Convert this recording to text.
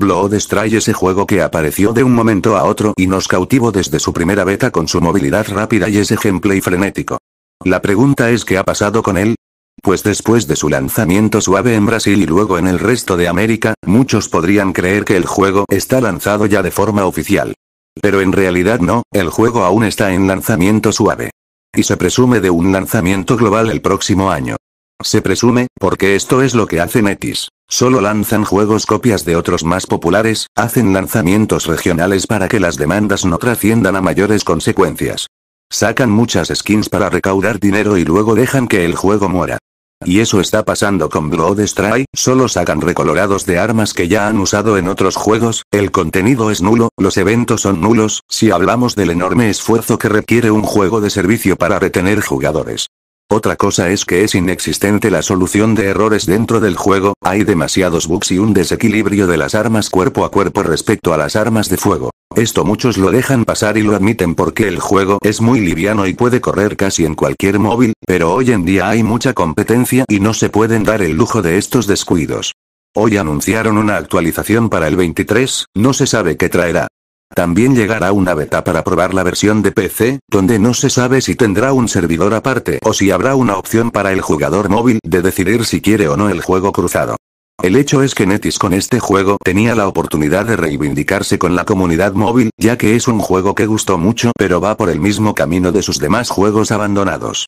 Blood es ese juego que apareció de un momento a otro y nos cautivó desde su primera beta con su movilidad rápida y ese gameplay frenético. La pregunta es qué ha pasado con él, pues después de su lanzamiento suave en Brasil y luego en el resto de América, muchos podrían creer que el juego está lanzado ya de forma oficial. Pero en realidad no, el juego aún está en lanzamiento suave. Y se presume de un lanzamiento global el próximo año. Se presume, porque esto es lo que hace Netis. Solo lanzan juegos copias de otros más populares, hacen lanzamientos regionales para que las demandas no trasciendan a mayores consecuencias. Sacan muchas skins para recaudar dinero y luego dejan que el juego muera. Y eso está pasando con Blood solo sacan recolorados de armas que ya han usado en otros juegos, el contenido es nulo, los eventos son nulos, si hablamos del enorme esfuerzo que requiere un juego de servicio para retener jugadores. Otra cosa es que es inexistente la solución de errores dentro del juego, hay demasiados bugs y un desequilibrio de las armas cuerpo a cuerpo respecto a las armas de fuego. Esto muchos lo dejan pasar y lo admiten porque el juego es muy liviano y puede correr casi en cualquier móvil, pero hoy en día hay mucha competencia y no se pueden dar el lujo de estos descuidos. Hoy anunciaron una actualización para el 23, no se sabe qué traerá. También llegará una beta para probar la versión de PC, donde no se sabe si tendrá un servidor aparte o si habrá una opción para el jugador móvil de decidir si quiere o no el juego cruzado. El hecho es que Netis con este juego tenía la oportunidad de reivindicarse con la comunidad móvil, ya que es un juego que gustó mucho pero va por el mismo camino de sus demás juegos abandonados.